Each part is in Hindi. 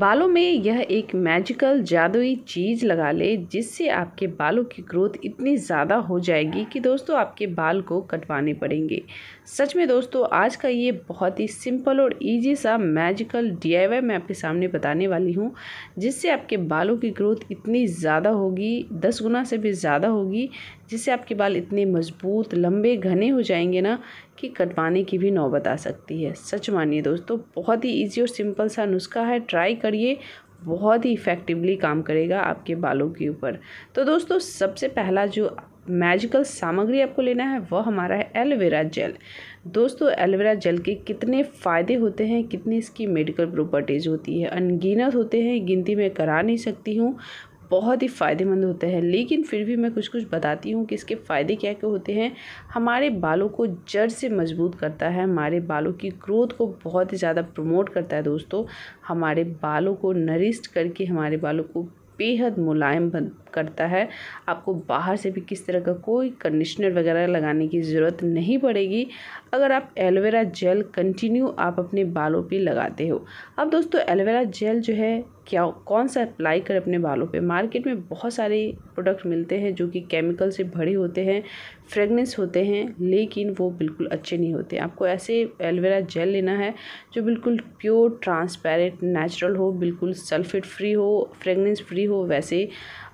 बालों में यह एक मैजिकल जादुई चीज़ लगा ले जिससे आपके बालों की ग्रोथ इतनी ज़्यादा हो जाएगी कि दोस्तों आपके बाल को कटवाने पड़ेंगे सच में दोस्तों आज का ये बहुत ही सिंपल और इजी सा मैजिकल डीआईवाई मैं आपके सामने बताने वाली हूँ जिससे आपके बालों की ग्रोथ इतनी ज़्यादा होगी दस गुना से भी ज़्यादा होगी जिससे आपके बाल इतने मज़बूत लंबे घने हो जाएंगे ना कि कटवाने की भी नौबत आ सकती है सच मानिए दोस्तों बहुत ही ईजी और सिंपल सा नुस्खा है ट्राई करिए बहुत ही इफ़ेक्टिवली काम करेगा आपके बालों के ऊपर तो दोस्तों सबसे पहला जो मैजिकल सामग्री आपको लेना है वह हमारा है एलोवेरा जेल दोस्तों एलोवेरा जेल के कितने फ़ायदे होते हैं कितनी इसकी मेडिकल प्रॉपर्टीज़ होती है अनगिनत होते हैं गिनती में करा नहीं सकती हूँ बहुत ही फ़ायदेमंद होता है लेकिन फिर भी मैं कुछ कुछ बताती हूँ कि इसके फ़ायदे क्या क्या होते हैं हमारे बालों को जड़ से मजबूत करता है हमारे बालों की ग्रोथ को बहुत ही ज़्यादा प्रमोट करता है दोस्तों हमारे बालों को नरिस्ट करके हमारे बालों को बेहद मुलायम बन करता है आपको बाहर से भी किस तरह का कोई कंडीशनर वगैरह लगाने की ज़रूरत नहीं पड़ेगी अगर आप एलोवेरा जेल कंटिन्यू आप अपने बालों पे लगाते हो अब दोस्तों एलोवेरा जेल जो है क्या कौन सा अप्लाई करें अपने बालों पे मार्केट में बहुत सारे प्रोडक्ट मिलते हैं जो कि केमिकल से भरे होते हैं फ्रेगनेंस होते हैं लेकिन वो बिल्कुल अच्छे नहीं होते आपको ऐसे एलोवेरा जेल लेना है जो बिल्कुल प्योर ट्रांसपेरेंट नेचुरल हो बिल्कुल सल्फेट फ्री हो फ्रेगनेंस फ्री हो वैसे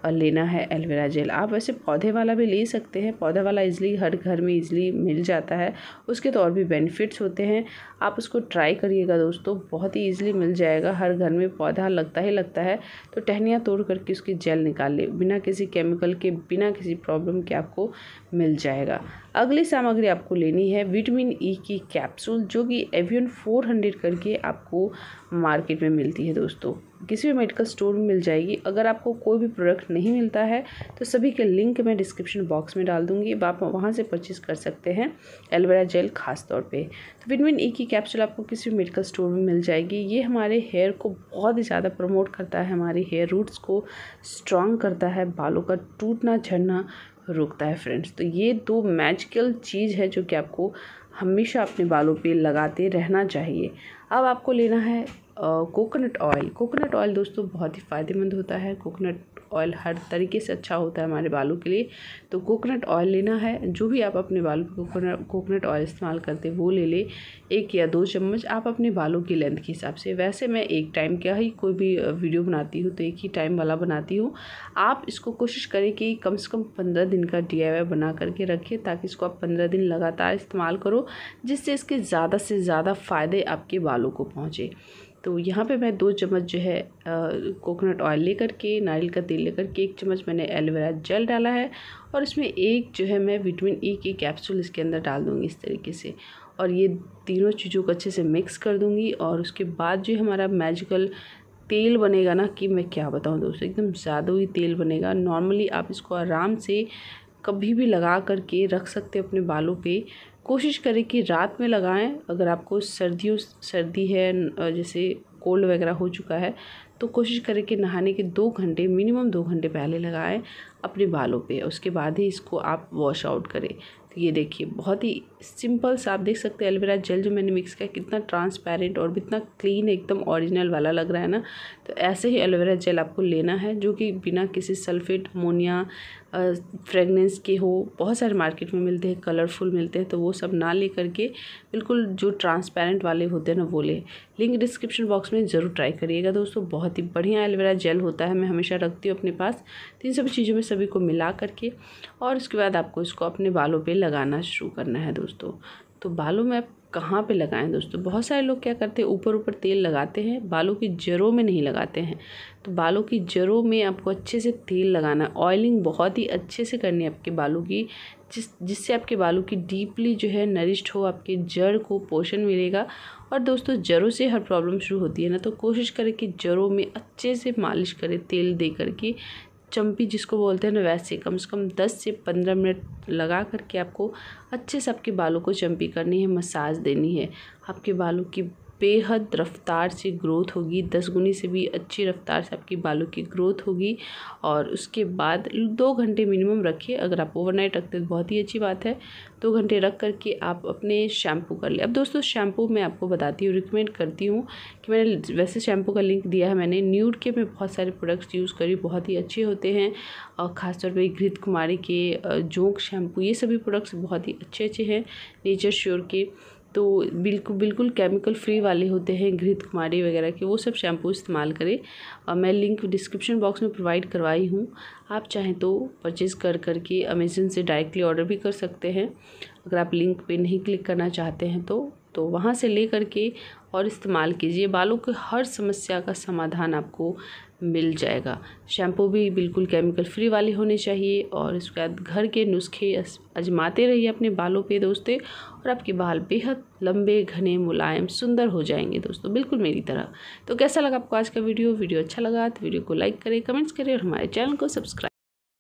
और लेना है एलोवेरा जेल आप वैसे पौधे वाला भी ले सकते हैं पौधे वाला इजली हर घर में इजली मिल जाता है उसके तो और भी बेनिफिट्स होते हैं आप उसको ट्राई करिएगा दोस्तों बहुत ही इजली मिल जाएगा हर घर में पौधा लगता ही लगता है तो टहनियाँ तोड़ करके उसकी जेल निकाल ले बिना किसी केमिकल के बिना किसी प्रॉब्लम के आपको मिल जाएगा अगली सामग्री आपको लेनी है विटामिन ई e की कैप्सूल जो कि एवियन 400 करके आपको मार्केट में मिलती है दोस्तों किसी भी मेडिकल स्टोर में मिल जाएगी अगर आपको कोई भी प्रोडक्ट नहीं मिलता है तो सभी के लिंक मैं डिस्क्रिप्शन बॉक्स में डाल दूंगी आप वहाँ से परचेज़ कर सकते हैं एलोवेरा जेल खास तौर पे तो विटमिन ई e की कैप्सूल आपको किसी भी मेडिकल स्टोर में मिल जाएगी ये हमारे हेयर को बहुत ही ज़्यादा प्रमोट करता है हमारे हेयर रूट्स को स्ट्रॉन्ग करता है बालों का टूटना झड़ना रोकता है फ्रेंड्स तो ये दो मैजिकल चीज़ है जो कि आपको हमेशा अपने बालों पे लगाते रहना चाहिए अब आपको लेना है कोकोनट ऑयल कोकोनट ऑयल दोस्तों बहुत ही फ़ायदेमंद होता है कोकोनट ऑयल हर तरीके से अच्छा होता है हमारे बालों के लिए तो कोकोनट ऑयल लेना है जो भी आप अपने बालों पर कोकोनट ऑयल इस्तेमाल करते वो ले लें एक या दो चम्मच आप अपने बालों की लेंथ के हिसाब से वैसे मैं एक टाइम क्या ही कोई भी वीडियो बनाती हूँ तो एक ही टाइम वाला बनाती हूँ आप इसको कोशिश करें कि कम से कम पंद्रह दिन का डी बना करके रखें ताकि इसको आप पंद्रह दिन लगातार इस्तेमाल करो जिससे इसके ज़्यादा से ज़्यादा फ़ायदे आपके बालों को पहुँचे तो यहाँ पे मैं दो चम्मच जो है कोकोनट ऑयल लेकर के नारियल का तेल लेकर के एक चम्मच मैंने एलोवेरा जेल डाला है और इसमें एक जो है मैं विटामिन ई e कैप्सूल इसके अंदर डाल दूँगी इस तरीके से और ये तीनों चीज़ों को अच्छे से मिक्स कर दूँगी और उसके बाद जो हमारा मैजिकल तेल बनेगा ना कि मैं क्या बताऊँ दोस्तों एकदम ज़्यादा ही तेल बनेगा नॉर्मली आप इसको आराम से कभी भी लगा करके रख सकते हो अपने बालों पे कोशिश करें कि रात में लगाएं अगर आपको सर्दियों सर्दी है जैसे कोल्ड वगैरह हो चुका है तो कोशिश करें कि नहाने के दो घंटे मिनिमम दो घंटे पहले लगाएं अपने बालों पे उसके बाद ही इसको आप वॉश आउट करें ये देखिए बहुत ही सिंपल सा आप देख सकते हैं एलोवेरा जेल जो मैंने मिक्स किया कितना ट्रांसपेरेंट और कितना क्लीन एकदम ओरिजिनल वाला लग रहा है ना तो ऐसे ही एलोवेरा जेल आपको लेना है जो कि बिना किसी सल्फेट अमोनिया फ्रेगनेंस के हो बहुत सारे मार्केट में मिलते हैं कलरफुल मिलते हैं तो वो सब ना ले करके बिल्कुल जो ट्रांसपेरेंट वाले होते हैं ना वो ले लिंक डिस्क्रिप्शन बॉक्स में ज़रूर ट्राई करिएगा दोस्तों बहुत ही बढ़िया एलोवेरा जेल होता है मैं हमेशा रखती हूँ अपने पास तो इन सभी चीज़ों में सभी को मिला करके और उसके बाद आपको इसको अपने बालों पर लगाना शुरू करना है दोस्तों तो बालों में आप कहाँ पे लगाएं दोस्तों बहुत सारे लोग क्या करते हैं ऊपर ऊपर तेल लगाते हैं बालों की जड़ों में नहीं लगाते हैं तो बालों की जड़ों में आपको अच्छे से तेल लगाना है ऑयलिंग बहुत ही अच्छे से करनी है आपके बालों की जिस जिससे आपके बालों की डीपली जो है नरिश्ड हो आपके जड़ को पोषण मिलेगा और दोस्तों जड़ों से हर प्रॉब्लम शुरू होती है ना तो कोशिश करें कि जड़ों में अच्छे से मालिश करें तेल दे करके चम्पी जिसको बोलते हैं ना वैसे कम से कम दस से पंद्रह मिनट लगा करके आपको अच्छे से आपके बालों को चम्पी करनी है मसाज देनी है आपके बालों की बेहद रफ़्तार से ग्रोथ होगी दस गुनी से भी अच्छी रफ़्तार से आपकी बालों की ग्रोथ होगी और उसके बाद दो घंटे मिनिमम रखिए अगर आप ओवरनाइट रखते हैं तो बहुत ही अच्छी बात है दो घंटे रख करके आप अपने शैम्पू कर लें अब दोस्तों शैम्पू मैं आपको बताती हूँ रिकमेंड करती हूँ कि मैंने वैसे शैम्पू का लिंक दिया है मैंने न्यूड के मैं बहुत सारे प्रोडक्ट्स यूज़ करी बहुत ही अच्छे होते हैं और ख़ासतौर पर घृत कुमारी के जोंक शैम्पू ये सभी प्रोडक्ट्स बहुत ही अच्छे अच्छे हैं नेचर श्योर के तो बिल्कुल बिल्कुल केमिकल फ्री वाले होते हैं घृत कुमारी वगैरह के वो सब शैम्पू इस्तेमाल करें और मैं लिंक डिस्क्रिप्शन बॉक्स में प्रोवाइड करवाई हूँ आप चाहें तो परचेज़ कर करके अमेज़न से डायरेक्टली ऑर्डर भी कर सकते हैं अगर आप लिंक पे नहीं क्लिक करना चाहते हैं तो तो वहाँ से ले करके और इस्तेमाल कीजिए बालों के हर समस्या का समाधान आपको मिल जाएगा शैम्पू भी बिल्कुल केमिकल फ्री वाले होने चाहिए और उसके बाद घर के नुस्खे आजमाते रहिए अपने बालों पे दोस्तों और आपके बाल बेहद लंबे घने मुलायम सुंदर हो जाएंगे दोस्तों बिल्कुल मेरी तरह तो कैसा लगा आपको आज का वीडियो वीडियो अच्छा लगा तो वीडियो को लाइक करें कमेंट्स करें और हमारे चैनल को सब्सक्राइब